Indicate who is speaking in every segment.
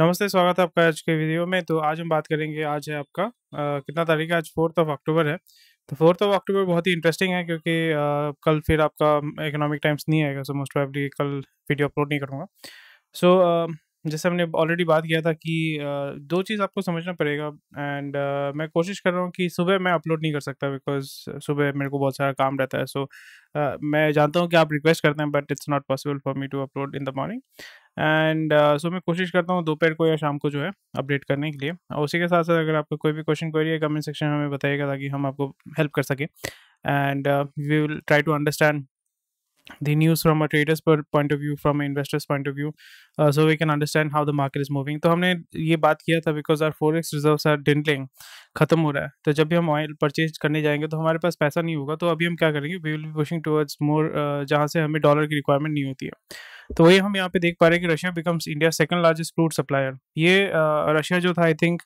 Speaker 1: नमस्ते स्वागत है आपका आज के वीडियो में तो आज हम बात करेंगे आज है आपका आ, कितना तारीख है आज फोर्थ ऑफ अक्टूबर है तो फोर्थ ऑफ अक्टूबर बहुत ही इंटरेस्टिंग है क्योंकि आ, कल फिर आपका इकोनॉमिक टाइम्स नहीं आएगा सो मोस्ट प्रॉबली कल वीडियो अपलोड नहीं करूँगा सो so, जैसे हमने ऑलरेडी बात किया था कि दो चीज़ आपको समझना पड़ेगा एंड मैं कोशिश कर रहा हूँ कि सुबह मैं अपलोड नहीं कर सकता बिकॉज सुबह मेरे को बहुत सारा काम रहता है सो so, मैं जानता हूँ कि आप रिक्वेस्ट करते हैं but it's not possible for me to upload in the morning and so मैं कोशिश करता हूँ दोपहर को या शाम को जो है अपडेट करने के लिए और उसी के साथ साथ अगर आपका कोई भी क्वेश्चन क्वेरी है कमेंट सेक्शन में हमें बताइएगा ताकि हम आपको हेल्प कर सकें and we will try to understand the news from a traders point of view from an investors point of view uh, so we can understand how the market is moving तो हमने ये बात किया था because our forex reserves are dwindling खत्म हो रहा है तो जब भी हम ऑयल परचेज करने जाएंगे तो हमारे पास पैसा नहीं होगा तो अभी हम क्या करेंगे will be pushing towards more uh, जहाँ से हमें dollar की requirement नहीं होती है तो वही हम यहाँ पे देख पा रहे हैं कि Russia becomes India second largest crude supplier ये रशिया uh, जो था आई थिंक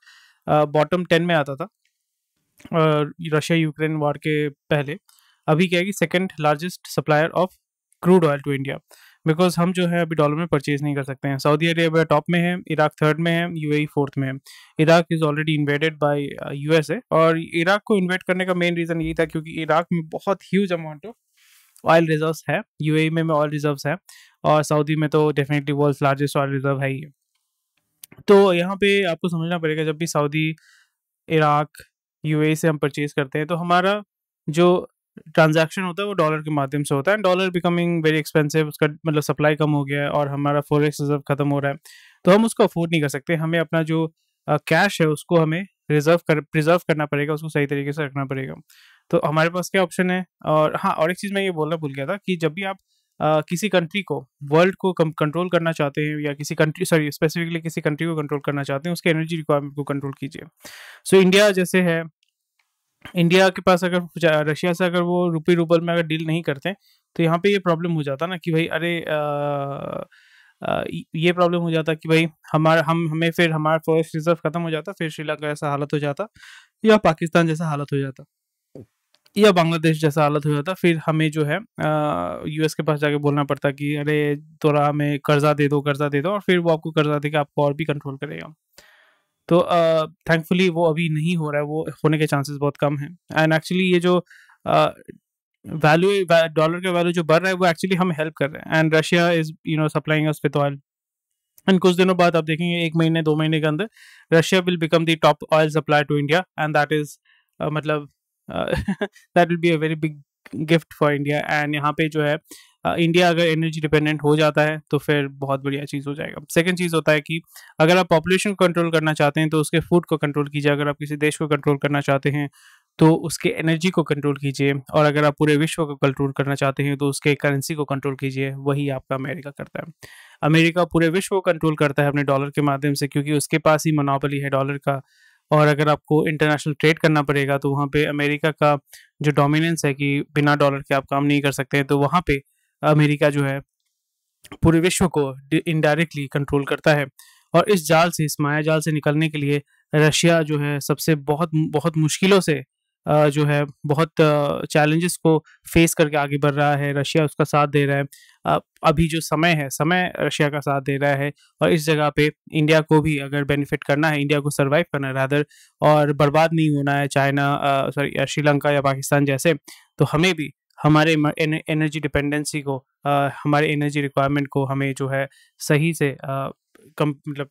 Speaker 1: बॉटम टेन में आता था रशिया यूक्रेन वार के पहले अभी क्या है कि second largest supplier of crude oil to India because हम जो है अभी डॉलर में परचेज नहीं कर सकते हैं सऊदी अरेबिया टॉप में है इराक थर्ड में है यू फोर्थ में है Iraq is already invaded by USA और इराक को इन्वेट करने का मेन रीज़न यही था क्योंकि इराक में बहुत huge amount of oil reserve है यूएई e में ऑयल रिजर्व है और सऊदी में तो definitely world largest oil reserve है ही तो यहाँ पे आपको समझना पड़ेगा जब भी सऊदी इराक यू e से हम परचेज करते हैं तो हमारा जो ट्रांजैक्शन होता है वो डॉलर के माध्यम से होता है डॉलर बिकमिंग वेरी एक्सपेंसिव उसका मतलब सप्लाई कम हो गया है और हमारा फॉरेक्स रिजर्व खत्म हो रहा है तो हम उसको अफोर्ड नहीं कर सकते हमें अपना जो कैश है उसको हमें रिजर्व कर प्रिजर्व करना पड़ेगा उसको सही तरीके से रखना पड़ेगा तो हमारे पास क्या ऑप्शन है और हाँ और एक चीज़ मैं ये बोलना भूल गया था कि जब भी आप Uh, किसी कंट्री को वर्ल्ड को कंट्रोल करना चाहते हैं या किसी कंट्री सॉरी स्पेसिफिकली किसी कंट्री को कंट्रोल करना चाहते हैं उसके एनर्जी रिक्वायरमेंट को कंट्रोल कीजिए सो so, इंडिया जैसे है इंडिया के पास अगर रशिया से अगर वो रुपी रूबल में अगर डील नहीं करते तो यहाँ पे ये प्रॉब्लम हो जाता ना कि भाई अरे आ, आ, ये प्रॉब्लम हो जाता कि भाई हमारा हम हमें फिर हमारा फॉरेस्ट रिजर्व खत्म हो जाता फिर श्रीलंका जैसा हालत हो जाता या पाकिस्तान जैसा हालत हो जाता या बांग्लादेश जैसा हालत हो जाता फिर हमें जो है यूएस के पास जाके बोलना पड़ता कि अरे थोड़ा हमें कर्जा दे दो कर्जा दे दो और फिर वो आपको कर्जा देकर आपको और भी कंट्रोल करेगा तो थैंकफुली uh, वो अभी नहीं हो रहा है वो होने के चांसेस बहुत कम हैं एंड एक्चुअली ये जो वैल्यू डॉलर का वैल्यू जो बढ़ रहा है वो एक्चुअली हम हेल्प कर रहे हैं and Russia is you know supplying us पर ऑयल एंड कुछ दिनों बाद आप देखेंगे एक महीने दो महीने के अंदर Russia will become the top oil supply to India and that is मतलब that will be a very big gift for India and यहाँ पे जो है इंडिया अगर एनर्जी डिपेंडेंट हो जाता है तो फिर बहुत बढ़िया चीज़ हो जाएगा सेकेंड चीज़ होता है कि अगर आप पॉपुलेशन को कंट्रोल करना चाहते हैं तो उसके फूड को कंट्रोल कीजिए अगर आप किसी देश को कंट्रोल करना चाहते हैं तो उसके एनर्जी को कंट्रोल कीजिए और अगर आप पूरे विश्व को कंट्रोल करना चाहते हैं तो उसके करेंसी को कंट्रोल कीजिए वही आपका अमेरिका करता है अमेरिका पूरे विश्व को कंट्रोल करता है अपने डॉलर के माध्यम से क्योंकि उसके पास ही मोनोपली है डॉलर का और अगर आपको इंटरनेशनल ट्रेड करना पड़ेगा तो वहाँ पे अमेरिका का जो डोमिनेंस है कि बिना डॉलर के आप काम नहीं कर सकते हैं तो वहाँ पे अमेरिका जो है पूरे विश्व को इनडायरेक्टली कंट्रोल करता है और इस जाल से इस माया जाल से निकलने के लिए रशिया जो है सबसे बहुत बहुत मुश्किलों से जो है बहुत चैलेंजेस को फेस करके आगे बढ़ रहा है रशिया उसका साथ दे रहा है अभी जो समय है समय रशिया का साथ दे रहा है और इस जगह पे इंडिया को भी अगर बेनिफिट करना है इंडिया को सर्वाइव करना है रादर और बर्बाद नहीं होना है चाइना सॉरी श्रीलंका या पाकिस्तान जैसे तो हमें भी हमारे एनर्जी डिपेंडेंसी को आ, हमारे एनर्जी रिक्वायरमेंट को हमें जो है सही से कम मतलब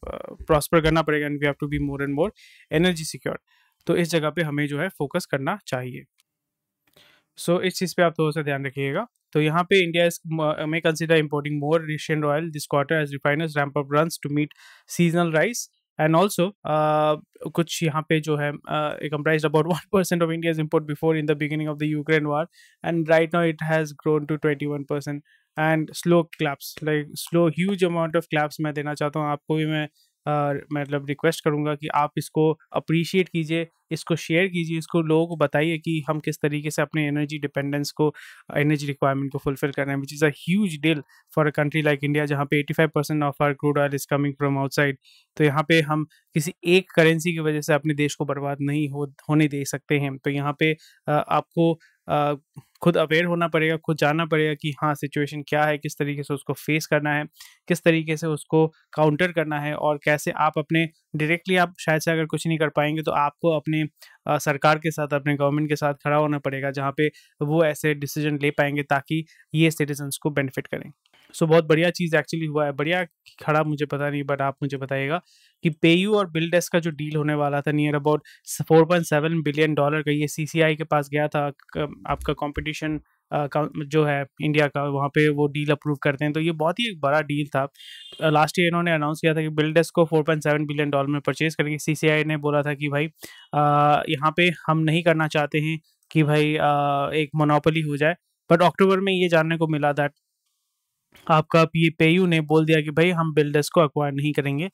Speaker 1: प्रॉस्पर करना पड़ेगा and we have to be more and more energy secure तो इस जगह पे हमें जो है फोकस करना चाहिए सो so, इस चीज़ पे आप थोड़ा सा ध्यान रखिएगा तो यहाँ पे India is may consider importing more Russian oil this quarter as refiners ramp up runs to meet seasonal rise and also uh, कुछ यहाँ पे जो है comprise about one percent of India's import before in the beginning of the Ukraine war and right now it has grown to twenty one percent and slow claps like slow huge amount of claps मैं देना चाहता हूँ आपको भी मैं मतलब request करूँगा कि आप इसको अप्रिशिएट कीजिए इसको शेयर कीजिए इसको लोगों को बताइए कि हम किस तरीके से अपने एनर्जी डिपेंडेंस को एनर्जी रिक्वायरमेंट को फुलफिल कर रहे हैं which is a huge deal for a country like India जहाँ पे 85 percent of our crude oil is coming from outside तो यहाँ पे हम किसी एक करेंसी की वजह से अपने देश को बर्बाद नहीं हो होने दे सकते हैं तो यहाँ पे आपको खुद अवेयर होना पड़ेगा खुद जानना पड़ेगा कि हाँ सिचुएशन क्या है किस तरीके से उसको फेस करना है किस तरीके से उसको काउंटर करना है और कैसे आप अपने डायरेक्टली आप शायद से अगर कुछ नहीं कर पाएंगे तो आपको अपने आ, सरकार के साथ अपने गवर्नमेंट के साथ खड़ा होना पड़ेगा जहाँ पे वो ऐसे डिसीजन ले पाएंगे ताकि ये सिटीजन्स को बेनिफिट करें सो बहुत बढ़िया चीज़ एक्चुअली हुआ है बढ़िया खड़ा मुझे पता नहीं बट आप मुझे बताइएगा कि पेयू और डेस्क का जो डील होने वाला था near about four point seven billion dollar का ये आई के पास गया था आपका कॉम्पिटिशन जो है इंडिया का वहाँ पे वो डील अप्रूव करते हैं तो ये बहुत ही एक बड़ा डील था लास्ट ईयर इन्होंने अनाउंस किया था कि डेस्क को 4.7 बिलियन डॉलर में परचेज करके आई ने बोला था कि भाई यहाँ पे हम नहीं करना चाहते हैं कि भाई आ, एक मोनोपली हो जाए बट अक्टूबर में ये जानने को मिला दैट आपका ये पेयू ने बोल दिया कि भाई हम बिल्डर्स को अक्वायर नहीं करेंगे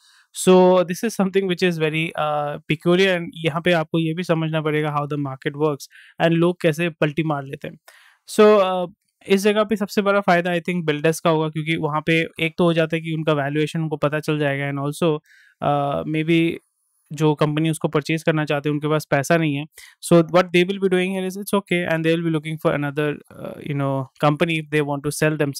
Speaker 1: so this is something which is very peculiar and यहाँ पे आपको ये भी समझना पड़ेगा how the market works and लोग कैसे पलटी मार लेते हैं सो so, uh, इस जगह पे सबसे बड़ा फ़ायदा आई थिंक बिल्डर्स का होगा क्योंकि वहाँ पे एक तो हो जाता है कि उनका वैल्यूएशन उनको पता चल जाएगा एंड ऑल्सो मे बी जो कंपनी उसको परचेज करना चाहते हैं उनके पास पैसा नहीं है so what they will be doing it's okay and they will be looking for another you know company if they want to sell them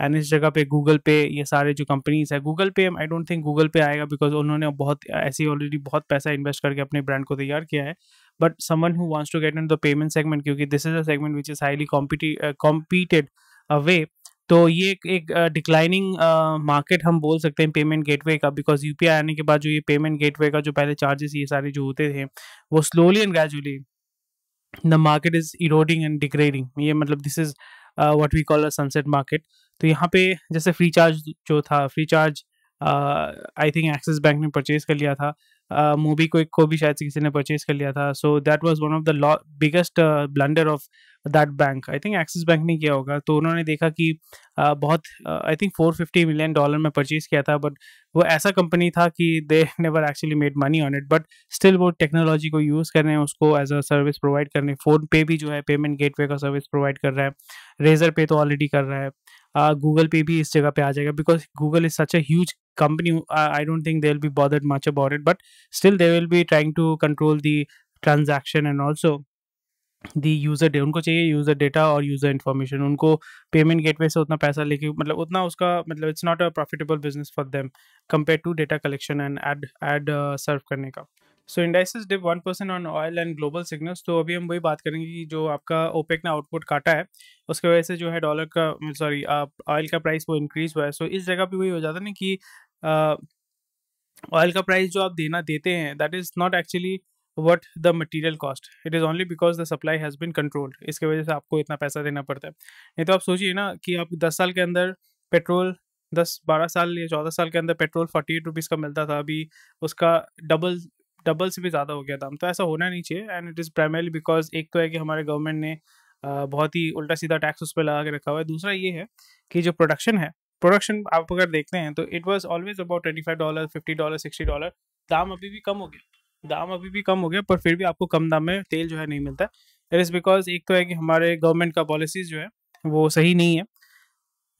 Speaker 1: and इस जगह पे गूगल पे ये सारे जो कंपनीज है गूगल पे आई डोंट थिंक गूगल पे आएगा बिकॉज उन्होंने बहुत ऐसे ऑलरेडी बहुत पैसा इन्वेस्ट करके अपने ब्रांड को तैयार किया है but someone who wants to get in the payment segment क्योंकि this is a segment which is highly competed way तो ये एक एक डिक्लाइनिंग uh, मार्केट uh, हम बोल सकते हैं पेमेंट गेटवे का बिकॉज यूपीआई आने के बाद जो ये पेमेंट गेटवे का जो पहले चार्जेस ये सारे जो होते थे वो slowly and gradually the market is eroding and degrading ये मतलब this is what we call a sunset market तो यहाँ पे जैसे फ्री चार्ज जो था free charge I think Axis Bank ने परचेज कर लिया था मूवी को को भी शायद किसी ने परचेज कर लिया था so that was one of the biggest blunder of that bank I think Axis Bank ने किया होगा तो उन्होंने देखा कि uh, बहुत I think four fifty million dollar में परचेज किया था बट वो ऐसा कंपनी था कि they never actually made money on it but still वो टेक्नोलॉजी को यूज़ कर रहे हैं उसको एज अ सर्विस प्रोवाइड कर रहे हैं फ़ोन पे भी जो है पेमेंट गेटवे का सर्विस प्रोवाइड कर रहा है रेजर पे तो ऑलरेडी कर रहा है गूगल पे भी इस जगह पे आ जाएगा because Google is such a company I don't think they will be bothered much about it but still they will be trying to control the transaction and also the user day उनको चाहिए user data और user information उनको payment gateway से उतना पैसा लेके मतलब उतना उसका मतलब it's not a profitable business for them compare to data collection and ad ad serve करने का सो indices dip one percent on oil and global signals तो अभी हम वही बात करेंगे कि जो आपका ओपेक ने आउटपुट काटा है उसके वजह से जो है डॉलर का सॉरी ऑयल का प्राइस वो इंक्रीज हुआ है सो so, इस जगह पे वही हो जाता है ना कि ऑयल का प्राइस जो आप देना देते हैं that is not actually what the material cost it is only because the supply has been controlled इसकी वजह से आपको इतना पैसा देना पड़ता है नहीं तो आप सोचिए ना कि आप दस साल के अंदर पेट्रोल दस बारह साल या चौदह साल के अंदर पेट्रोल फोर्टी एट रुपीज़ का मिलता था अभी उसका डबल डबल से भी ज़्यादा हो गया दाम तो ऐसा होना नहीं चाहिए and it is primary because एक तो है कि हमारे गवर्नमेंट ने बहुत ही उल्टा सीधा टैक्स उस पर लगा के रखा हुआ है दूसरा ये है कि जो प्रोडक्शन है प्रोडक्शन आप अगर देखते हैं तो it was always about twenty five dollar fifty dollar sixty dollar दाम अभी भी कम हो गया दाम अभी भी कम हो गया पर फिर भी आपको कम दाम में तेल जो है नहीं मिलता इट इज़ बिकॉज एक तो है कि हमारे गवर्नमेंट का पॉलिसीज जो है वो सही नहीं है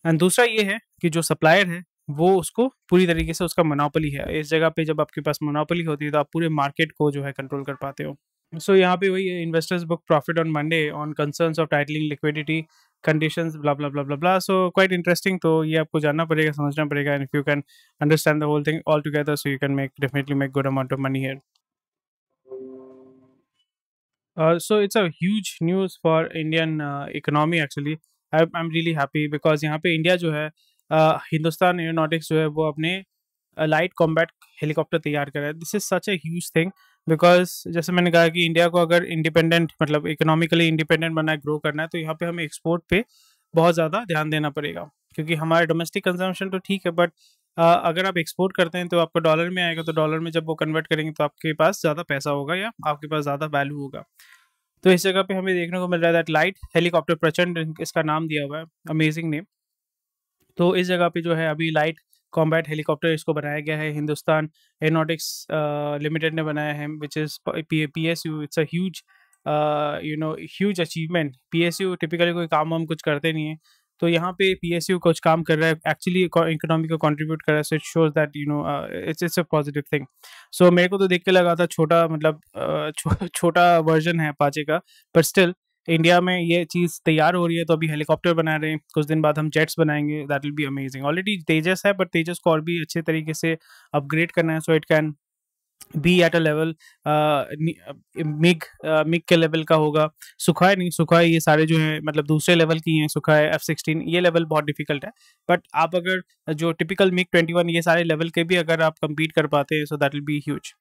Speaker 1: एंड दूसरा ये है कि जो सप्लायर है वो उसको पूरी तरीके से उसका मोनोपली है इस जगह पे जब आपके पास मोनोपली होती है तो आप पूरे मार्केट को जो है कंट्रोल कर पाते हो सो so, यहाँ पे वही investors book profit on Monday on concern of tightening liquidity condition so quite interesting तो ये आपको जानना पड़ेगा समझना पड़ेगा and you can understand the whole thing all together so you can make definitely make good amount of money here so it's it's a huge news for Indian uh, economy actually. I, I'm यहाँ पे India जो है Hindustan aeronautics जो है वो अपने light combat helicopter तैयार करा है this is such a huge thing because जैसे मैंने कहा कि इंडिया को अगर इंडिपेंडेंट मतलब इकोनॉमिकली इंडिपेंडेंट बनाए ग्रो करना है तो यहाँ पे हमें एक्सपोर्ट पे बहुत ज़्यादा ध्यान देना पड़ेगा क्योंकि हमारे डोमेस्टिक कंजम्पशन तो ठीक है बट अगर आप एक्सपोर्ट करते हैं तो आपका डॉलर में आएगा तो डॉलर में जब वो कन्वर्ट करेंगे तो आपके पास ज़्यादा पैसा होगा या आपके पास ज़्यादा वैल्यू होगा तो इस जगह पे हमें देखने को मिल रहा है दैट लाइट हेलीकॉप्टर प्रचंड इसका नाम दिया हुआ है अमेजिंग नेम तो इस जगह पे जो है अभी लाइट कॉम्बैट हेलीकॉप्टर इसको बनाया गया है हिंदुस्तान एरोनॉटिक्स लिमिटेड ने बनाया है which is P S U it's as you know huge achievement P S U typically कोई काम वाम कुछ करते नहीं है तो यहाँ पे पी एस यू कुछ काम कर रहा है एक्चुअली इकोनॉमी को कॉन्ट्रीब्यूट कर रहा है so it shows that you know it's it's a positive thing so मेरे को तो देख के लगा था छोटा मतलब छोटा वर्जन है पाचे का बट स्टिल इंडिया में ये चीज़ तैयार हो रही है तो अभी हेलीकॉप्टर बना रहे हैं कुछ दिन बाद हम जेट्स बनाएंगे that will be amazing already Tejas है बट तेजस को और भी अच्छे तरीके से अपग्रेड करना है so it can be at a level MiG MiG के लेवल का होगा सुखाए नहीं सुखाए ये सारे जो है मतलब दूसरे लेवल की हैं सुखाए एफ सिक्सटीन ये लेवल बहुत डिफिकल्ट है बट आप अगर जो टिपिकल मिग ट्वेंटी वन ये सारे लेवल के भी अगर आप कम्पीट कर पाते हैं so that will be huge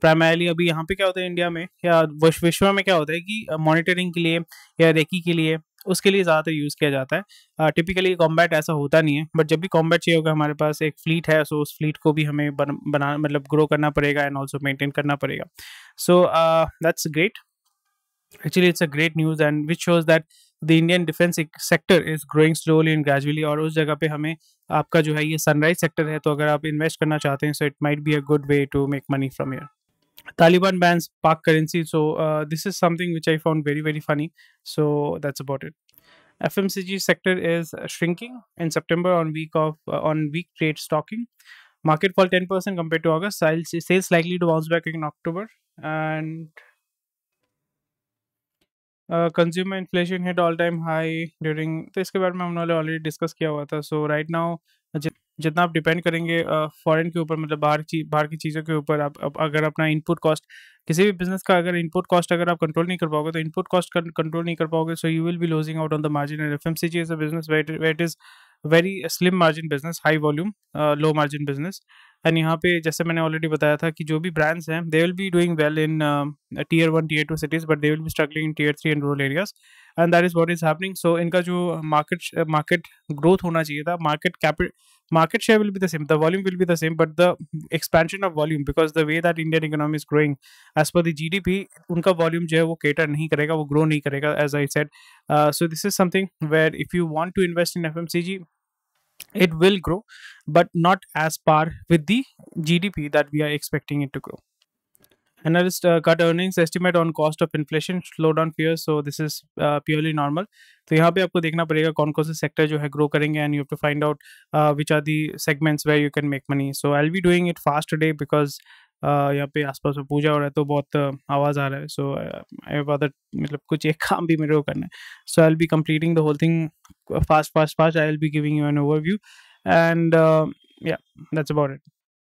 Speaker 1: primarily अभी यहाँ पे क्या होता है इंडिया में या विश्व में क्या होता है कि मॉनिटरिंग के लिए या रेकी के लिए उसके लिए ज़्यादातर यूज़ किया जाता है टिपिकली कॉम्बैट ऐसा होता नहीं है बट जब भी कॉम्बैट चाहिए होगा हमारे पास एक फ्लीट है सो उस फ्लीट को भी हमें बन, बना मतलब ग्रो करना पड़ेगा एंड ऑल्सो मेनटेन करना पड़ेगा so that's great actually it's a great news and which shows that the Indian defence sector is growing slowly and gradually और उस जगह पे हमें आपका जो है ये सनराइज सेक्टर है तो अगर आप इन्वेस्ट करना चाहते हैं so it might be a good way to make money from your Taliban bans Pak currency. So uh, this is something which I found very very funny. So that's about it. FMCG sector is shrinking in September on week of uh, on week trade stocking. Market fall 10% compared to August. Sales, sales likely to bounce back in October. And uh, consumer inflation hit all time high during. तो this, बारे में हम लोगों ने already discuss जितना आप depend करेंगे foreign के ऊपर मतलब बाहर की बाहर की चीज़ों के ऊपर आप, अगर अपना इनपुट कॉस्ट किसी भी बिजनेस का अगर इनपुट कॉस्ट अगर आप कंट्रोल नहीं कर पाओगे तो इनपुट कॉस्ट कंट्रोल नहीं कर पाओगे so you will be losing out on the margin and F M C G is a business wait is very slim margin business high volume low margin business and यहाँ पे जैसे मैंने already बताया था कि जो भी ब्रांड्स हैं they will be doing well in tier one tier two cities but they will be struggling in tier three and rural areas and that is what is happening so इनका जो market market growth होना चाहिए था market कैपिट market share will be the same the volume will be the same but the expansion of volume because the way that indian economy is growing as per the gdp unka volume jo hai wo cater nahi karega wo grow nahi karega as i said uh, so this is something where if you want to invest in fmcg it will grow but not as par with the gdp that we are expecting it to grow Analysts uh, cut earnings estimate on cost of inflation slowdown fears so this is uh, purely normal तो यहाँ पे आपको देखना पड़ेगा कौन कौन से sector जो है ग्रो करेंगे and you have to find out which are the segments where you can make money so I will be doing it fast today because यहाँ पे आसपास में पूजा हो रहा है तो बहुत uh, आवाज़ आ रहा है सो आई अदर मतलब कुछ एक काम भी मेरे को करना है so I'll be completing the whole thing fast fast fast I will be giving you an overview and that's about it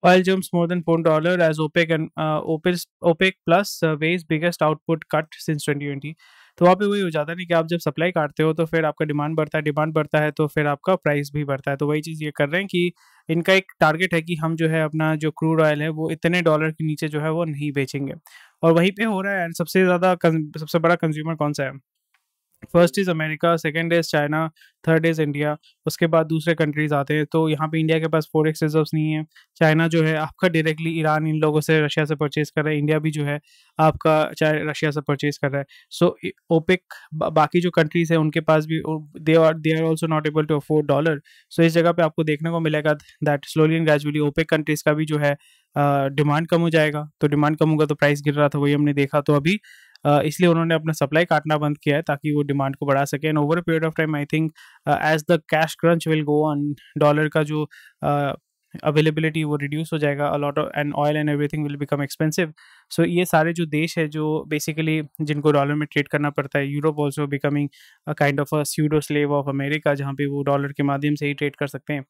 Speaker 1: Oil jumps more than four dollar as OPEC and uh, OPEC, OPEC plus surveys biggest output cut since 2020. तो वहाँ पे वही हो जाता है ना कि आप जब सप्लाई काटते हो तो फिर आपका डिमांड बढ़ता है डिमांड बढ़ता है तो फिर आपका प्राइस भी बढ़ता है तो वही चीज़ ये कर रहे हैं कि इनका एक टारगेट है कि हम जो है अपना जो क्रूड ऑयल है वो इतने डॉलर के नीचे जो है वो नहीं बेचेंगे और वहीं पे हो रहा है एंड सबसे ज़्यादा सबसे बड़ा कंज्यूमर कौन सा है first is America second is China third is India उसके बाद दूसरे कंट्रीज़ आते हैं तो यहाँ पे इंडिया के पास फॉरेक्स रिजर्व नहीं है चाइना जो है आपका डायरेक्टली ईरान इन लोगों से रशिया से परचेज़ कर रहा है इंडिया भी जो है आपका चाहे रशिया से परचेज़ कर रहा है सो so, ओपिक बाकी जो कंट्रीज़ हैं उनके पास भी they are they are also not able to afford dollar so इस जगह पर आपको देखने को मिलेगा that slowly and gradually OPEC countries का भी जो है डिमांड uh, कम हो जाएगा तो डिमांड कम होगा तो प्राइस गिर रहा था वही हमने देखा तो अभी इसलिए उन्होंने अपना सप्लाई काटना बंद किया है ताकि वो डिमांड को बढ़ा सके and over a period of time I think as the cash crunch will go on dollar का जो अवेलेबिलिटी वो रिड्यूस हो जाएगा a lot and oil and everything will become expensive so ये सारे जो देश है जो बेसिकली जिनको डॉलर में ट्रेड करना पड़ता है Europe also becoming a kind of a pseudo slave of America जहाँ पे वो डॉलर के माध्यम से ही ट्रेड कर सकते हैं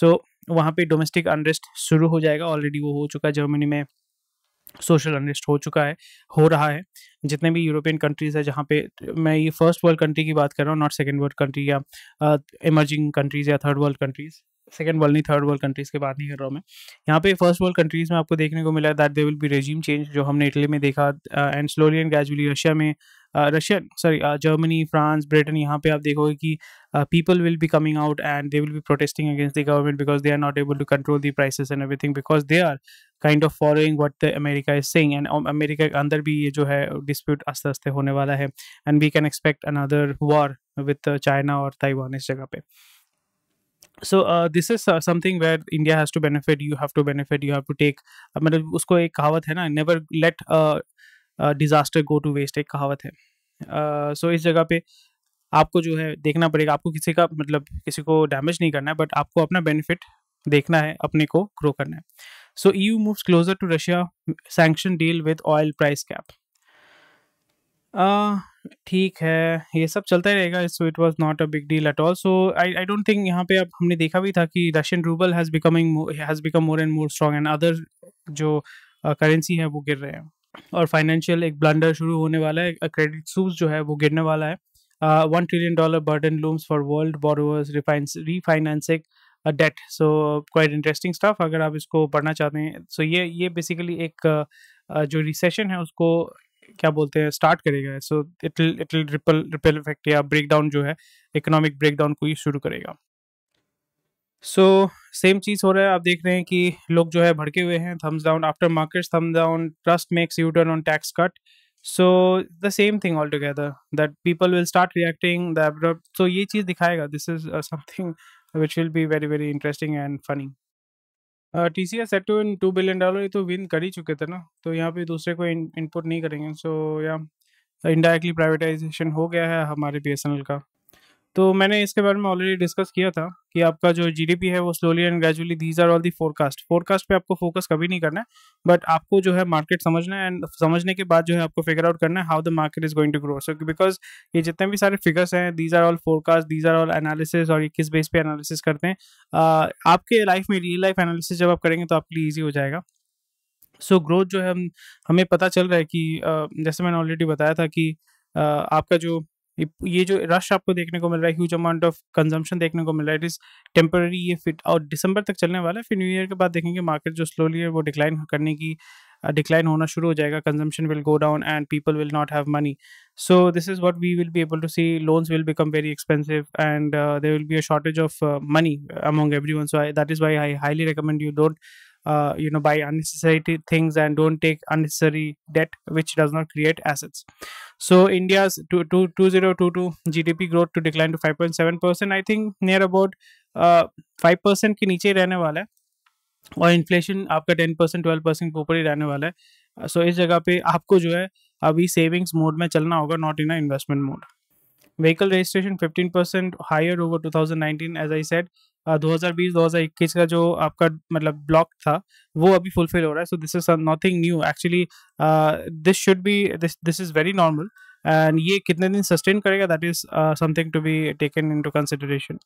Speaker 1: सो so, वहाँ पे डोमेस्टिक अनरेस्ट शुरू हो जाएगा ऑलरेडी वो हो चुका है जर्मनी में सोशल अनरेस्ट हो चुका है हो रहा है जितने भी यूरोपियन कंट्रीज़ है जहाँ पे मैं ये फर्स्ट वर्ल्ड कंट्री की बात कर रहा हूँ नॉट सेकेंड वर्ल्ड कंट्री या इमर्जिंग कंट्रीज़ या third world countries second world नहीं थर्ड वर्ल्ड कंट्रीज़ के बात नहीं कर रहा हूँ मैं यहाँ पे फर्स्ट वर्ल्ड कंट्रीज़ में आपको देखने को मिला that they will be regime change जो हमने इटली में देखा and slowly and gradually Russia में Russian sorry Germany France Britain यहाँ पे आप देखोगे कि people will be coming out and they will be protesting against the government because they are not able to control the prices and everything because they are kind of following what the America is saying and America के अंदर भी ये जो है dispute आस्ते आस्ते होने वाला है and we can expect another war with China और ताइवान इस जगह पे so this is something where India has to benefit you have to benefit you have to take मतलब उसको एक कहावत है ना never let disaster go to waste एक कहावत है सो uh, so इस जगह पे आपको जो है देखना पड़ेगा आपको किसी का मतलब किसी को डैमेज नहीं करना है बट आपको अपना बेनिफिट देखना है अपने को ग्रो करना है so you moves closer to Russia sanction deal with oil price cap ठीक है ये सब चलता रहेगा so it was not a big deal at all so I I don't think यहाँ पे अब हमने देखा भी था कि Russian rouble has becoming has become more and more strong and other जो करेंसी uh, है वो गिर रहे हैं और फाइनेंशियल एक ब्लंडर शुरू होने वाला है क्रेडिट सूज जो है वो गिरने वाला है one trillion dollar burden looms for world borrowers refinancing debt so quite interesting stuff अगर आप इसको पढ़ना चाहते हैं सो so ये ये बेसिकली एक uh, uh जो रिसेशन है उसको क्या बोलते हैं स्टार्ट करेगा so it it ripple ripple effect या ब्रेकडाउन जो है इकोनॉमिक ब्रेकडाउन को ही शुरू करेगा सो सेम चीज़ हो रहा है आप देख रहे हैं कि लोग जो है भड़के हुए हैं thumbs down after markets thumbs down Truss makes U turn on tax cut so the same thing all together that people will start reacting the so ये चीज़ दिखाएगा this is something which will be very very interesting and funny uh, TCS set to in two billion dollar ये तो win कर ही चुके थे ना, तो यहाँ पे दूसरे को इन इनपुट नहीं करेंगे। सो या इंडायरेक्टली प्राइवेटाइज़ेशन हो गया है हमारे एल का। तो मैंने इसके बारे में ऑलरेडी डिस्कस किया था कि आपका जो जीडीपी है वो slowly and gradually these are all the forecast forecast पे आपको फोकस कभी नहीं करना है बट आपको जो है मार्केट समझना है एंड समझने के बाद जो है आपको फिगर आउट करना है how the market is going to grow so because ये जितने भी सारे फिगर्स हैं these are all forecast these are all analysis और ये किस बेस पे एनालिसिस करते हैं uh, आपके लाइफ में रियल लाइफ एनालिसिस जब आप करेंगे तो आपके लिए ईजी हो जाएगा सो so, ग्रोथ जो है हम हमें पता चल रहा है कि uh, जैसे मैंने ऑलरेडी बताया था कि uh, आपका जो ये जो रश आपको देखने को मिल रहा है ह्यूज अमाउंट ऑफ कंजम्पशन देखने को मिल रहा है इट इज़ टेम्पररी ये फिट और दिसंबर तक चलने वाला है फिर न्यू ईयर के बाद देखेंगे मार्केट जो स्लोली है वो डिक्लाइन करने की डिक्लाइन होना शुरू हो जाएगा consumption will go down and people will not have money so this is what we will be able to see loans will become very expensive and there will be a shortage of money among everyone so that is why I highly recommend you don't uh, you know buy unnecessary things and don't take unnecessary debt which does not create assets so india's 2022 gdp growth to decline to 5.7% i think near about 5% uh, percent के नीचे ही रहने वाला है और inflation आपका ten percent twelve percent के ऊपर ही रहने वाला है सो so, इस जगह पे आपको जो है अभी सेविंग्स मोड में चलना होगा not in a investment mode vehicle registration 15% higher over 2019 as i said 2020-2021 का जो आपका मतलब ब्लॉक था वो अभी फुलफिल हो रहा है so this is nothing new actually this should be this this is very normal and ये कितने दिन सस्टेन करेगा that is something to be taken into consideration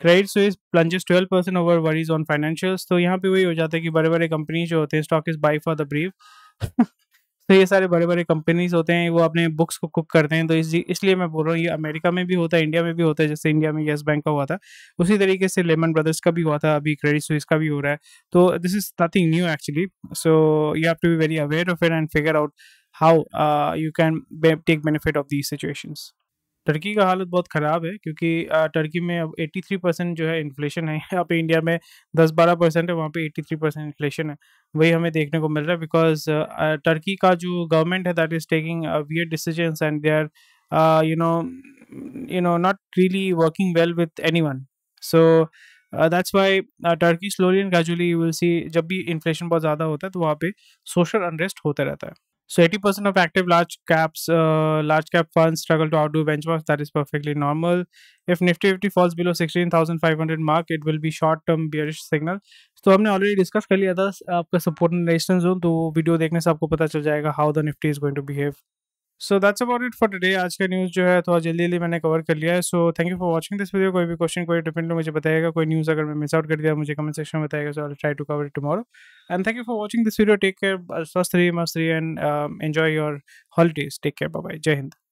Speaker 1: credit is pledges twelve percent over worries on financials तो यहाँ पे वही हो जाता है कि बड़े बड़े कंपनी जो होते हैं stock is buy for the brief तो ये सारे बड़े बड़े कंपनीज होते हैं वो अपने बुक्स को कुक करते हैं तो इसलिए मैं बोल रहा हूँ ये अमेरिका में भी होता है इंडिया में भी होता है जैसे इंडिया में येस बैंक का हुआ था उसी तरीके से लेमन ब्रदर्स का भी हुआ था अभी क्रेडिट स्विस का भी हो रहा है तो this is nothing new actually so you have to be very aware of it and figure out how you can take benefit of these of Turkey का हालत बहुत ख़राब है क्योंकि टर्की में अब 83 परसेंट जो है इन्फ्लेशन है यहाँ पे इंडिया में 10-12 परसेंट है वहाँ पे 83 परसेंट इन्फ्लेशन है वही हमें देखने को मिल रहा है बिकॉज टर्की का जो गवर्नमेंट है that is taking their decision and they are you know you know not really working well with any so uh, that's why uh, turkey slowly and gradually you जब भी inflation बहुत ज़्यादा होता है तो वहाँ पे सोशल अनरेस्ट होता रहता है So 80% of active large caps, uh, large cap funds struggle to outdo benchmarks. That is perfectly normal. If Nifty 50 falls below 16,500 mark, it will be short-term bearish signal. तो हमने ऑलरेडी डिस्कस कर लिया था आपका support and resistance zone तो video देखने से आपको पता चल जाएगा how the Nifty is going to behave so that's about it for today आज का न्यूज़ जो है थोड़ा जल्दी जल्दी मैंने कवर कर लिया है so thank you for watching this video कोई भी क्वेश्चन कोई डिपेंड मुझे बताएगा कोई न्यूज़ अगर मैं मिस आउट कर दिया मुझे कमेंट सेक्शन में बताएगा so I try to cover it tomorrow and thank you for watching this video take care स्वस्थ रही मस्त रही and enjoy your holidays take care bye जय हिंद